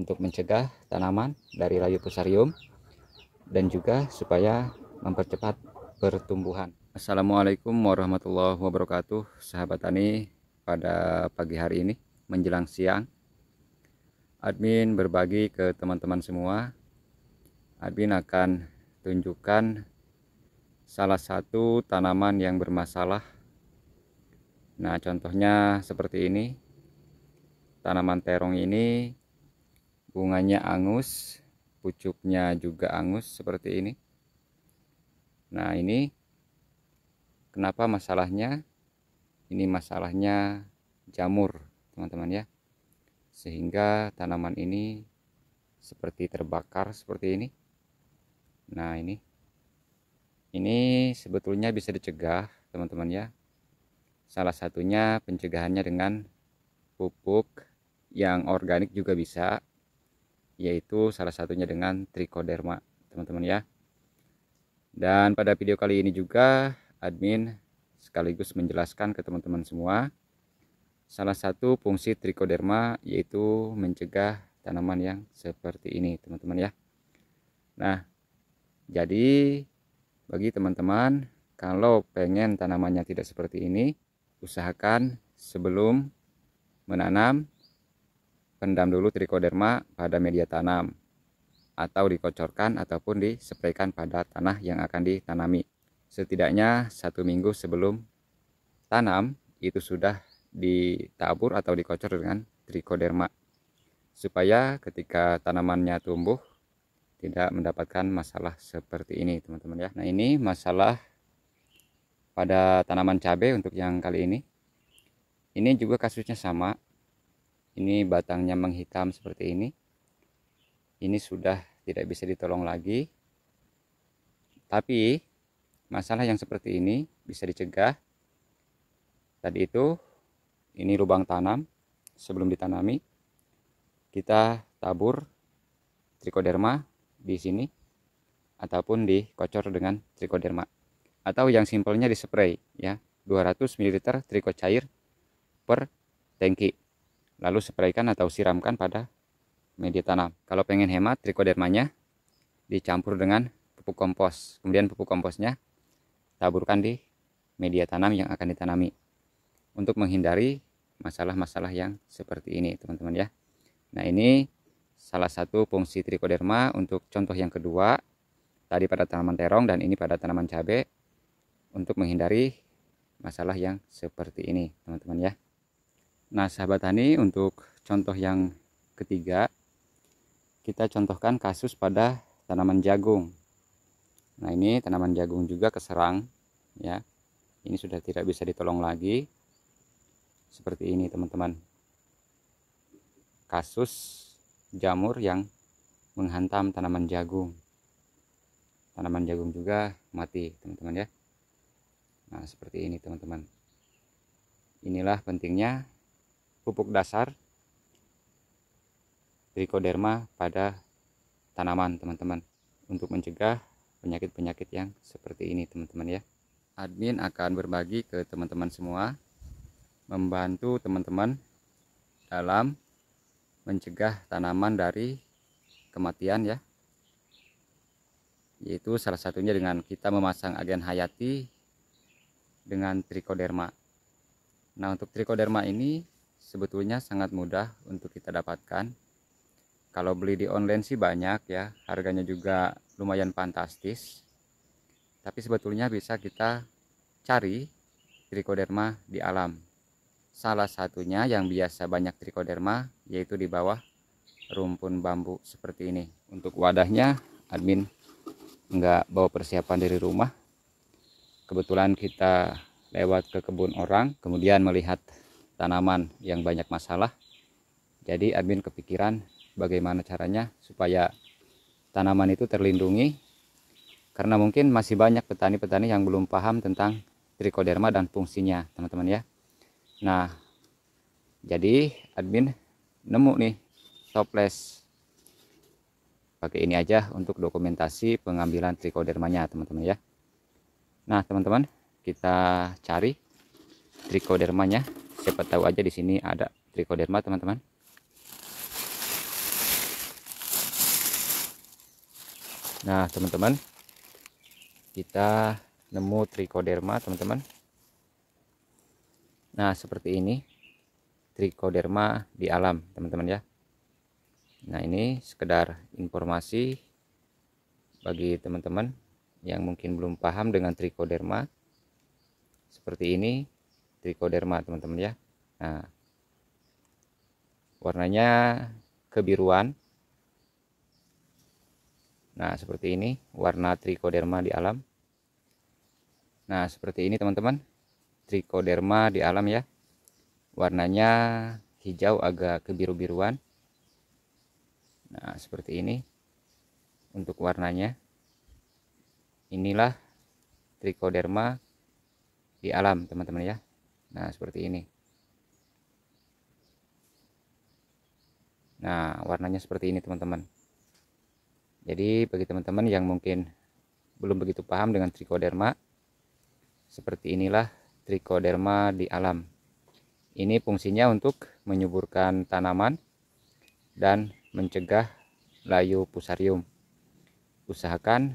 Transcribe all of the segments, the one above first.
untuk mencegah tanaman dari layu pusarium dan juga supaya mempercepat pertumbuhan. Assalamualaikum warahmatullahi wabarakatuh sahabat tani pada pagi hari ini menjelang siang admin berbagi ke teman-teman semua admin akan tunjukkan salah satu tanaman yang bermasalah nah contohnya seperti ini tanaman terong ini bunganya angus pucuknya juga angus seperti ini nah ini kenapa masalahnya ini masalahnya jamur teman-teman ya sehingga tanaman ini seperti terbakar seperti ini nah ini ini sebetulnya bisa dicegah teman-teman ya salah satunya pencegahannya dengan pupuk yang organik juga bisa yaitu salah satunya dengan trichoderma teman-teman ya dan pada video kali ini juga admin sekaligus menjelaskan ke teman-teman semua salah satu fungsi trichoderma yaitu mencegah tanaman yang seperti ini teman-teman ya nah jadi bagi teman-teman kalau pengen tanamannya tidak seperti ini usahakan sebelum menanam pendam dulu Trichoderma pada media tanam atau dikocorkan ataupun disepraikan pada tanah yang akan ditanami. Setidaknya satu minggu sebelum tanam itu sudah ditabur atau dikocor dengan trichoderma supaya ketika tanamannya tumbuh tidak mendapatkan masalah seperti ini teman-teman ya. Nah ini masalah pada tanaman cabai untuk yang kali ini. Ini juga kasusnya sama ini batangnya menghitam seperti ini ini sudah tidak bisa ditolong lagi tapi masalah yang seperti ini bisa dicegah tadi itu ini lubang tanam sebelum ditanami kita tabur trichoderma di sini ataupun dikocor dengan trichoderma atau yang simpelnya dispray ya 200 ml tricho cair per tangki lalu spraykan atau siramkan pada media tanam. Kalau pengen hemat trikodermanya dicampur dengan pupuk kompos. Kemudian pupuk komposnya taburkan di media tanam yang akan ditanami. Untuk menghindari masalah-masalah yang seperti ini, teman-teman ya. Nah, ini salah satu fungsi trikoderma untuk contoh yang kedua tadi pada tanaman terong dan ini pada tanaman cabai untuk menghindari masalah yang seperti ini teman-teman ya Nah, sahabat tani, untuk contoh yang ketiga, kita contohkan kasus pada tanaman jagung. Nah, ini tanaman jagung juga keserang, ya. Ini sudah tidak bisa ditolong lagi. Seperti ini, teman-teman. Kasus jamur yang menghantam tanaman jagung. Tanaman jagung juga mati, teman-teman ya. Nah, seperti ini, teman-teman. Inilah pentingnya pupuk dasar trichoderma pada tanaman teman-teman untuk mencegah penyakit-penyakit yang seperti ini teman-teman ya admin akan berbagi ke teman-teman semua membantu teman-teman dalam mencegah tanaman dari kematian ya yaitu salah satunya dengan kita memasang agen hayati dengan trichoderma nah untuk trichoderma ini sebetulnya sangat mudah untuk kita dapatkan. Kalau beli di online sih banyak ya, harganya juga lumayan fantastis. Tapi sebetulnya bisa kita cari trichoderma di alam. Salah satunya yang biasa banyak trichoderma yaitu di bawah rumpun bambu seperti ini. Untuk wadahnya admin nggak bawa persiapan dari rumah. Kebetulan kita lewat ke kebun orang kemudian melihat tanaman yang banyak masalah. Jadi admin kepikiran bagaimana caranya supaya tanaman itu terlindungi karena mungkin masih banyak petani-petani yang belum paham tentang trichoderma dan fungsinya, teman-teman ya. Nah, jadi admin nemu nih toples pakai ini aja untuk dokumentasi pengambilan trichodermanya teman-teman ya nah teman-teman kita cari trichodermanya. Siapa tahu aja di sini ada trichoderma, teman-teman. Nah, teman-teman, kita nemu trichoderma, teman-teman. Nah, seperti ini trichoderma di alam, teman-teman ya. Nah, ini sekedar informasi bagi teman-teman yang mungkin belum paham dengan trichoderma. Seperti ini trichoderma teman-teman ya nah warnanya kebiruan nah seperti ini warna trichoderma di alam nah seperti ini teman-teman trichoderma di alam ya warnanya hijau agak kebiru-biruan nah seperti ini untuk warnanya inilah trichoderma di alam teman-teman ya Nah, seperti ini. Nah, warnanya seperti ini teman-teman. Jadi, bagi teman-teman yang mungkin belum begitu paham dengan Trichoderma, seperti inilah Trichoderma di alam. Ini fungsinya untuk menyuburkan tanaman dan mencegah layu pusarium. Usahakan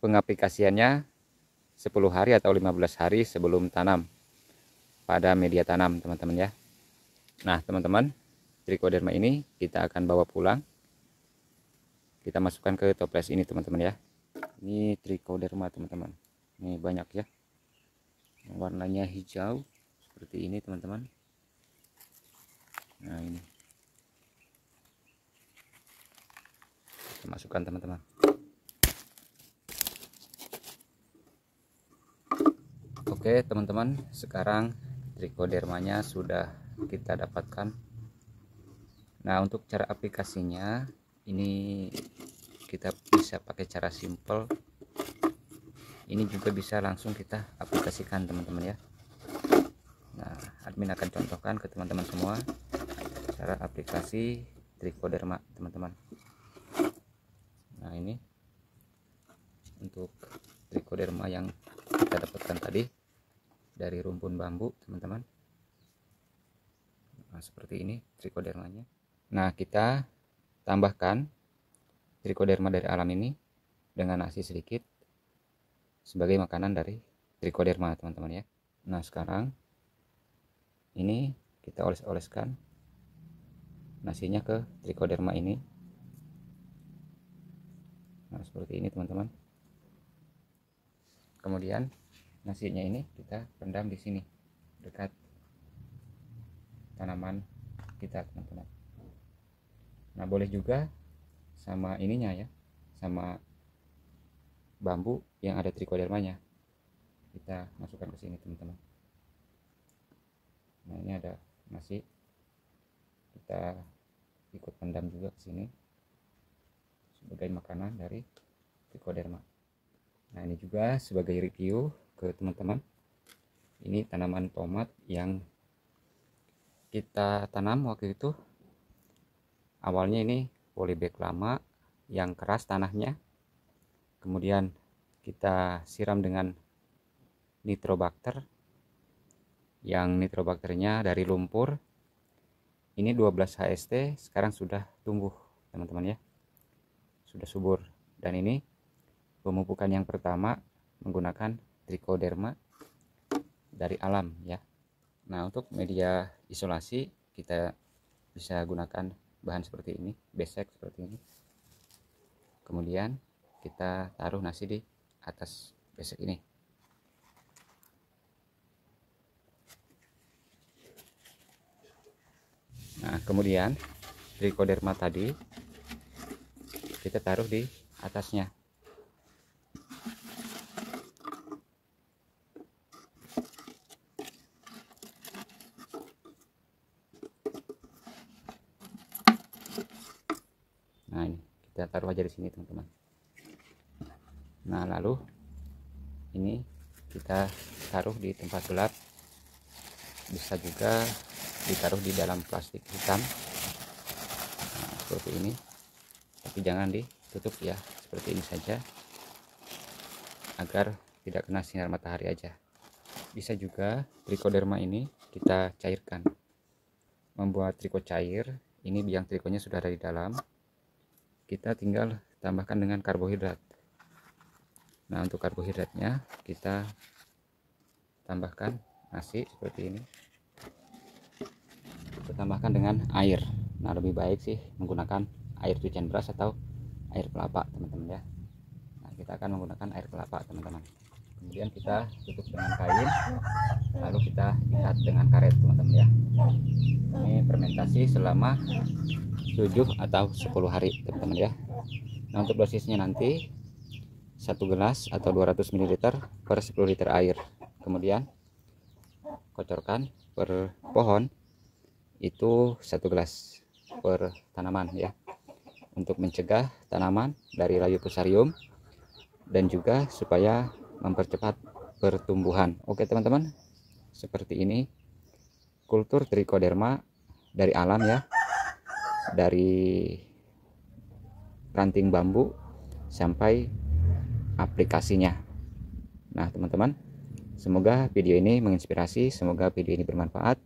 pengaplikasiannya 10 hari atau 15 hari sebelum tanam pada media tanam teman-teman ya nah teman-teman trichoderma ini kita akan bawa pulang kita masukkan ke toples ini teman-teman ya ini trichoderma teman-teman ini banyak ya warnanya hijau seperti ini teman-teman nah ini kita masukkan teman-teman oke teman-teman sekarang trichodermanya sudah kita dapatkan nah untuk cara aplikasinya ini kita bisa pakai cara simple ini juga bisa langsung kita aplikasikan teman-teman ya nah admin akan contohkan ke teman-teman semua cara aplikasi trichoderma teman-teman nah ini untuk trichoderma yang kita dapatkan tadi dari rumpun bambu teman-teman nah, seperti ini trikodermanya nah kita tambahkan trikoderma dari alam ini dengan nasi sedikit sebagai makanan dari trikoderma teman-teman ya nah sekarang ini kita oles-oleskan nasinya ke trikoderma ini nah seperti ini teman-teman kemudian nasinya ini kita rendam di sini dekat tanaman kita teman-teman nah boleh juga sama ininya ya sama bambu yang ada trichodermanya kita masukkan ke sini teman-teman nah ini ada nasi kita ikut pendam juga ke sini sebagai makanan dari trichoderma nah ini juga sebagai review ke teman-teman ini tanaman tomat yang kita tanam waktu itu awalnya ini polybag lama yang keras tanahnya kemudian kita siram dengan nitrobakter yang nitrobakternya dari lumpur ini 12 HST sekarang sudah tumbuh teman-teman ya sudah subur dan ini pemupukan yang pertama menggunakan trichoderma dari alam ya. Nah, untuk media isolasi kita bisa gunakan bahan seperti ini, besek seperti ini. Kemudian kita taruh nasi di atas besek ini. Nah, kemudian trichoderma tadi kita taruh di atasnya kita taruh aja di sini teman-teman nah lalu ini kita taruh di tempat gelap bisa juga ditaruh di dalam plastik hitam nah, seperti ini tapi jangan ditutup ya seperti ini saja agar tidak kena sinar matahari aja bisa juga trichoderma ini kita cairkan membuat triko cair ini biang trikonya sudah ada di dalam kita tinggal tambahkan dengan karbohidrat nah untuk karbohidratnya kita tambahkan nasi seperti ini kita tambahkan dengan air nah lebih baik sih menggunakan air cucian beras atau air kelapa teman-teman ya nah, kita akan menggunakan air kelapa teman-teman kemudian kita tutup dengan kain lalu kita ikat dengan karet teman-teman ya ini fermentasi selama 7 atau 10 hari teman-teman ya nah untuk dosisnya nanti satu gelas atau 200 ml per 10 liter air kemudian kocorkan per pohon itu satu gelas per tanaman ya untuk mencegah tanaman dari layu pusarium dan juga supaya mempercepat pertumbuhan oke teman-teman seperti ini kultur trichoderma dari alam ya dari ranting bambu sampai aplikasinya. Nah, teman-teman, semoga video ini menginspirasi, semoga video ini bermanfaat.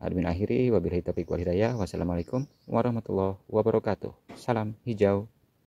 Admin akhiri, wabillahi taufiq wal hidayah. Wassalamualaikum warahmatullahi wabarakatuh. Salam hijau.